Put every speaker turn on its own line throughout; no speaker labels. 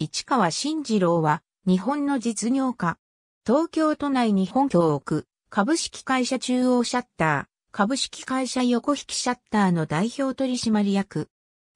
市川慎次郎は、日本の実業家。東京都内に本拠を置く、株式会社中央シャッター、株式会社横引シャッターの代表取締役。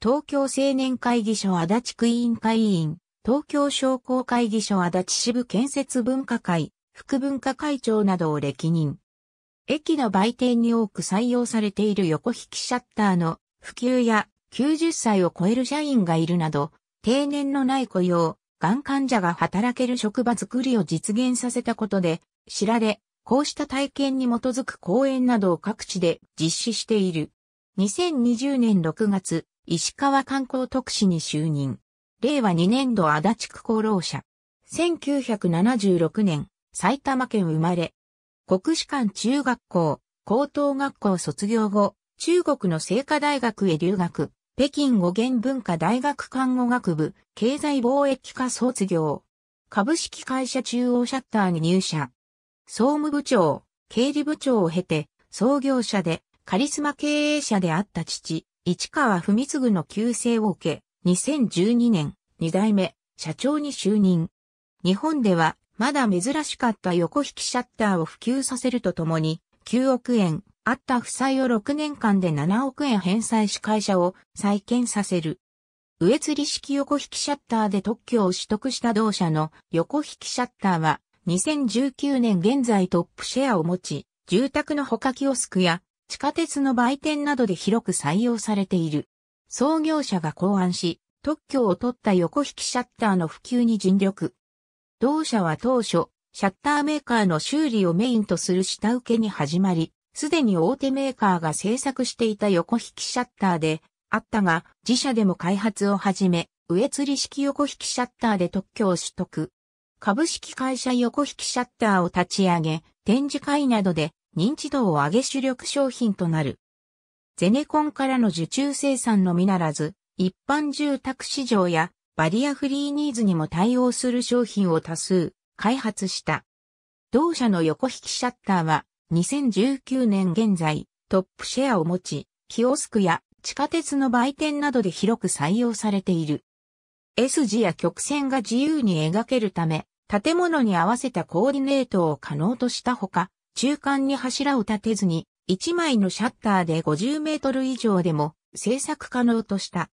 東京青年会議所足立区委員会委員、東京商工会議所足立支部建設分科会、副文化会長などを歴任。駅の売店に多く採用されている横引きシャッターの普及や90歳を超える社員がいるなど、定年のない雇用、がん患者が働ける職場づくりを実現させたことで、知られ、こうした体験に基づく講演などを各地で実施している。2020年6月、石川観光特使に就任。令和2年度足立区功労者。1976年、埼玉県生まれ。国士館中学校、高等学校卒業後、中国の聖火大学へ留学。北京語源文化大学看護学部、経済貿易科卒業。株式会社中央シャッターに入社。総務部長、経理部長を経て、創業者で、カリスマ経営者であった父、市川文次の旧姓を受け、2012年、2代目、社長に就任。日本では、まだ珍しかった横引きシャッターを普及させるとともに、9億円、あった負債を6年間で7億円返済し会社を再建させる。上吊り式横引きシャッターで特許を取得した同社の横引きシャッターは2019年現在トップシェアを持ち、住宅の他キオスクや地下鉄の売店などで広く採用されている。創業者が考案し、特許を取った横引きシャッターの普及に尽力。同社は当初、シャッターメーカーの修理をメインとする下請けに始まり、すでに大手メーカーが製作していた横引きシャッターであったが、自社でも開発を始め、上吊り式横引きシャッターで特許を取得。株式会社横引きシャッターを立ち上げ、展示会などで認知度を上げ主力商品となる。ゼネコンからの受注生産のみならず、一般住宅市場やバリアフリーニーズにも対応する商品を多数開発した。同社の横引きシャッターは2019年現在、トップシェアを持ち、キオスクや地下鉄の売店などで広く採用されている。S 字や曲線が自由に描けるため、建物に合わせたコーディネートを可能としたほか、中間に柱を立てずに、1枚のシャッターで50メートル以上でも制作可能とした。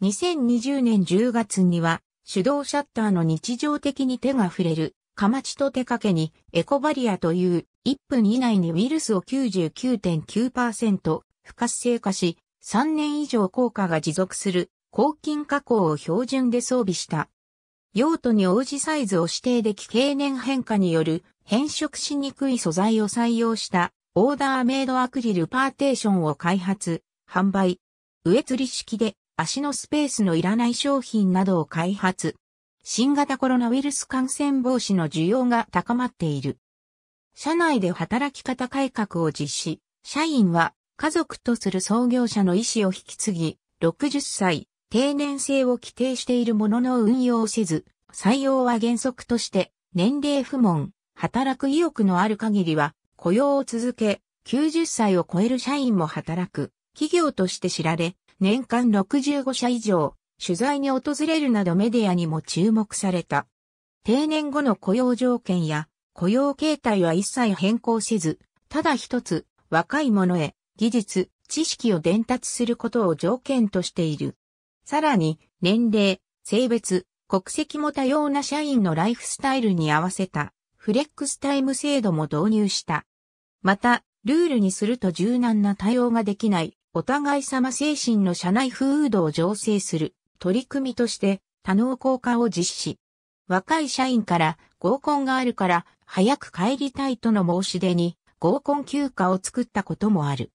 2020年10月には、手動シャッターの日常的に手が触れる、かまちと手掛けにエコバリアという1分以内にウイルスを99.9%不活性化し、3年以上効果が持続する抗菌加工を標準で装備した。用途に応じサイズを指定でき経年変化による変色しにくい素材を採用したオーダーメイドアクリルパーテーションを開発、販売。植え釣り式で足のスペースのいらない商品などを開発。新型コロナウイルス感染防止の需要が高まっている。社内で働き方改革を実施、社員は家族とする創業者の意思を引き継ぎ、60歳、定年制を規定しているものの運用せず、採用は原則として、年齢不問、働く意欲のある限りは、雇用を続け、90歳を超える社員も働く、企業として知られ、年間65社以上、取材に訪れるなどメディアにも注目された。定年後の雇用条件や雇用形態は一切変更せず、ただ一つ、若い者へ、技術、知識を伝達することを条件としている。さらに、年齢、性別、国籍も多様な社員のライフスタイルに合わせた、フレックスタイム制度も導入した。また、ルールにすると柔軟な対応ができない、お互い様精神の社内風土を醸成する、取り組みとして、多能効果を実施。若い社員から合コンがあるから早く帰りたいとの申し出に合コン休暇を作ったこともある。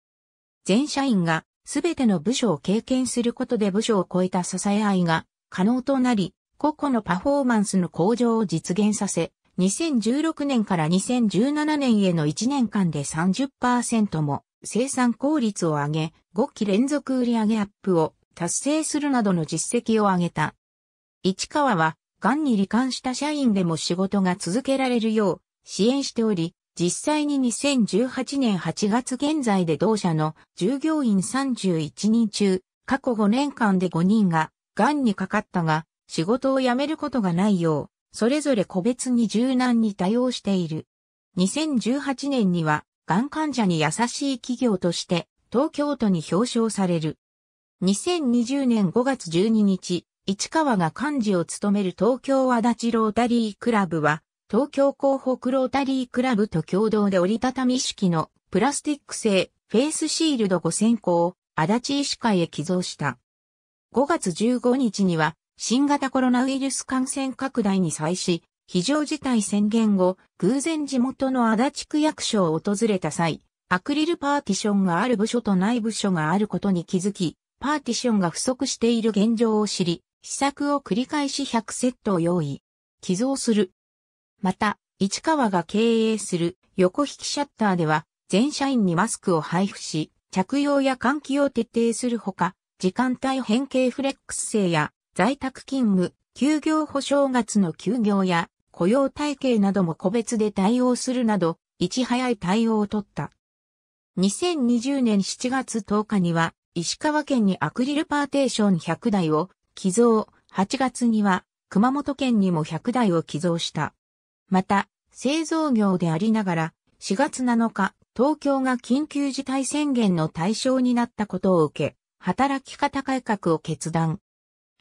全社員がすべての部署を経験することで部署を超えた支え合いが可能となり、個々のパフォーマンスの向上を実現させ、2016年から2017年への1年間で30%も生産効率を上げ、5期連続売上アップを達成するなどの実績を上げた。市川はんに罹患した社員でも仕事が続けられるよう支援しており、実際に2018年8月現在で同社の従業員31人中、過去5年間で5人がんにかかったが、仕事を辞めることがないよう、それぞれ個別に柔軟に対応している。2018年には、がん患者に優しい企業として、東京都に表彰される。2020年5月12日、市川が幹事を務める東京足立ロータリークラブは、東京港北ロータリークラブと共同で折りたたみ式のプラスティック製フェイスシールド5000個を足立医師会へ寄贈した。5月15日には新型コロナウイルス感染拡大に際し、非常事態宣言後、偶然地元の足立区役所を訪れた際、アクリルパーティションがある部署とない部署があることに気づき、パーティションが不足している現状を知り、試作を繰り返し100セットを用意、寄贈する。また、市川が経営する横引きシャッターでは、全社員にマスクを配布し、着用や換気を徹底するほか、時間帯変形フレックス制や在宅勤務、休業保障月の休業や雇用体系なども個別で対応するなど、いち早い対応を取った。2020年7月10日には、石川県にアクリルパーテーション100台を寄贈、8月には熊本県にも100台を寄贈した。また、製造業でありながら、4月7日、東京が緊急事態宣言の対象になったことを受け、働き方改革を決断。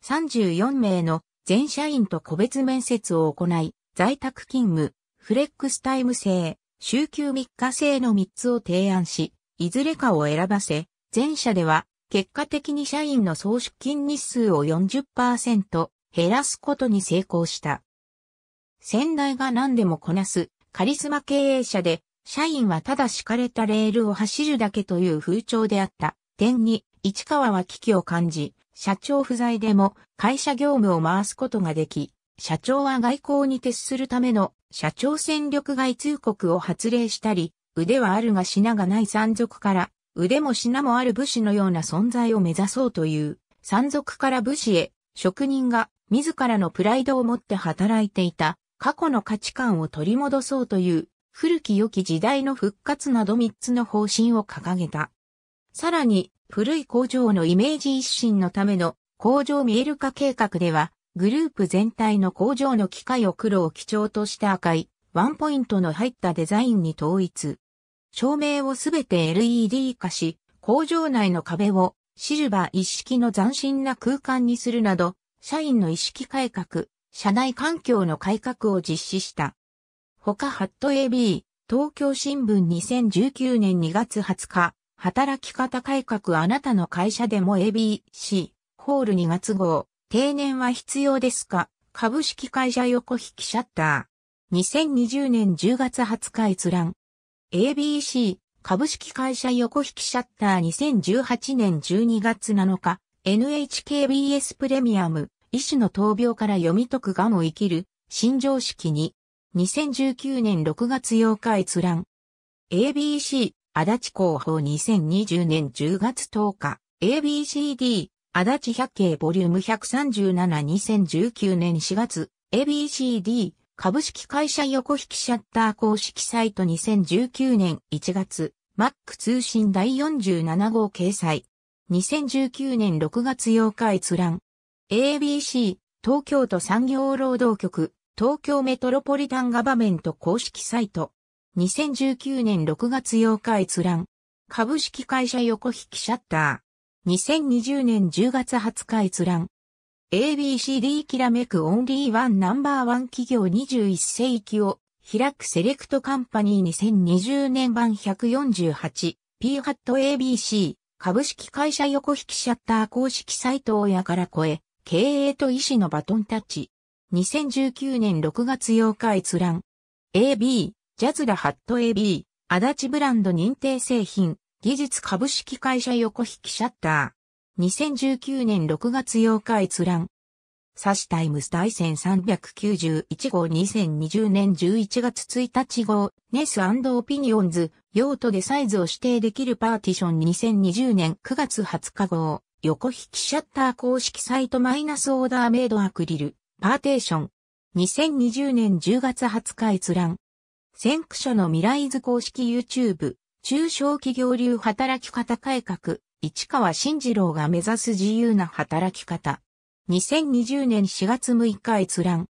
34名の全社員と個別面接を行い、在宅勤務、フレックスタイム制、週休3日制の3つを提案し、いずれかを選ばせ、全社では結果的に社員の総出勤日数を40%減らすことに成功した。先代が何でもこなすカリスマ経営者で、社員はただ敷かれたレールを走るだけという風潮であった。点に、市川は危機を感じ、社長不在でも会社業務を回すことができ、社長は外交に徹するための社長戦力外通告を発令したり、腕はあるが品がない山賊から腕も品もある武士のような存在を目指そうという、山賊から武士へ、職人が自らのプライドを持って働いていた、過去の価値観を取り戻そうという、古き良き時代の復活など3つの方針を掲げた。さらに、古い工場のイメージ一新のための工場見える化計画では、グループ全体の工場の機械を黒を基調とした赤い、ワンポイントの入ったデザインに統一。照明をすべて LED 化し、工場内の壁をシルバー一式の斬新な空間にするなど、社員の意識改革、社内環境の改革を実施した。他ハット AB、東京新聞2019年2月20日、働き方改革あなたの会社でも ABC、ホール2月号、定年は必要ですか株式会社横引きシャッター。2020年10月20日閲覧。ABC 株式会社横引きシャッター2018年12月7日 NHKBS プレミアム医師の闘病から読み解くがも生きる新常識に2019年6月8日閲覧 ABC 足立広報2020年10月10日 ABCD 足立百景ボリューム1372019年4月 ABCD 株式会社横引きシャッター公式サイト2019年1月、Mac 通信第47号掲載。2019年6月8日閲覧。ABC、東京都産業労働局、東京メトロポリタンガバメント公式サイト。2019年6月8日閲覧。株式会社横引きシャッター。2020年10月20日閲覧。ABCD きらめくオンリーワンナンバーワン企業21世紀を開くセレクトカンパニー2020年版 148P-ABC 株式会社横引きシャッター公式サイト親から超え経営と意思のバトンタッチ2019年6月8日閲覧 AB ジャズラハット AB 足立ブランド認定製品技術株式会社横引きシャッター2019年6月8日閲覧。サシタイムス大戦391号2020年11月1日号、ネスオピニオンズ、用途でサイズを指定できるパーティション2020年9月20日号、横引きシャッター公式サイトマイナスオーダーメイドアクリル、パーテーション。2020年10月20日閲覧。先駆者の未来図公式 YouTube、中小企業流働き方改革、市川慎次郎が目指す自由な働き方。2020年4月6日閲覧。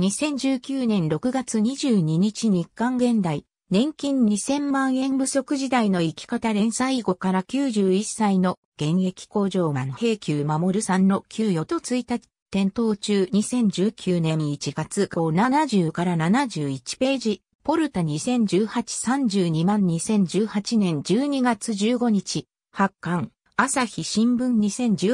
2019年6月22日日刊現代、年金2000万円不足時代の生き方連載後から91歳の現役工場マン平久守さんの給与と1日、点灯中2019年1月号70から71ページ、ポルタ201832万2018年12月15日、発刊、朝日新聞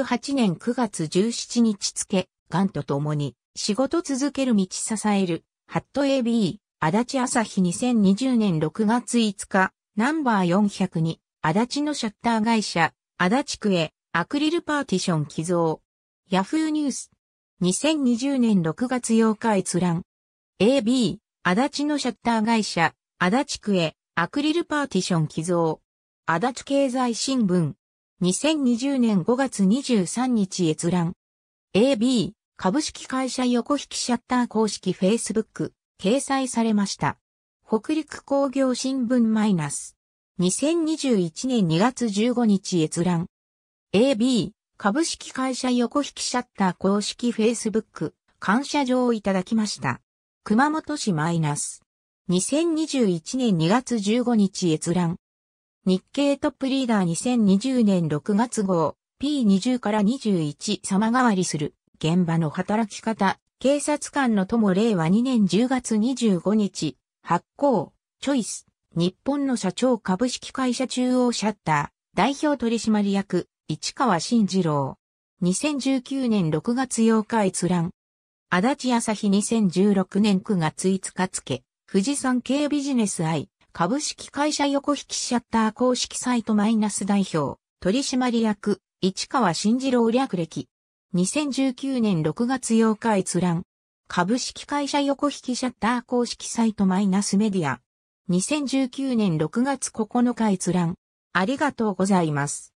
2018年9月17日付、ガンと共に、仕事続ける道支える、ハット AB、足立朝日2020年6月5日、ナンバー402、足立のシャッター会社、足立区へ、アクリルパーティション寄贈。ヤフーニュース。2020年6月8日閲覧。AB、足立のシャッター会社、足立区へ、アクリルパーティション寄贈。足立経済新聞。2020年5月23日閲覧。AB、株式会社横引きシャッター公式 Facebook、掲載されました。北陸工業新聞マイナス。2021年2月15日閲覧。AB、株式会社横引きシャッター公式 Facebook、感謝状をいただきました。熊本市マイナス。2021年2月15日閲覧。日経トップリーダー2020年6月号 P20 から21様変わりする現場の働き方警察官の友令和2年10月25日発行チョイス日本の社長株式会社中央シャッター代表取締役市川慎二郎2019年6月8日閲覧足立朝日2016年9月5日付富士山系ビジネス愛株式会社横引きシャッター公式サイトマイナス代表、取締役、市川慎次郎略歴。2019年6月8日閲覧。株式会社横引きシャッター公式サイトマイナスメディア。2019年6月9日閲覧。ありがとうございます。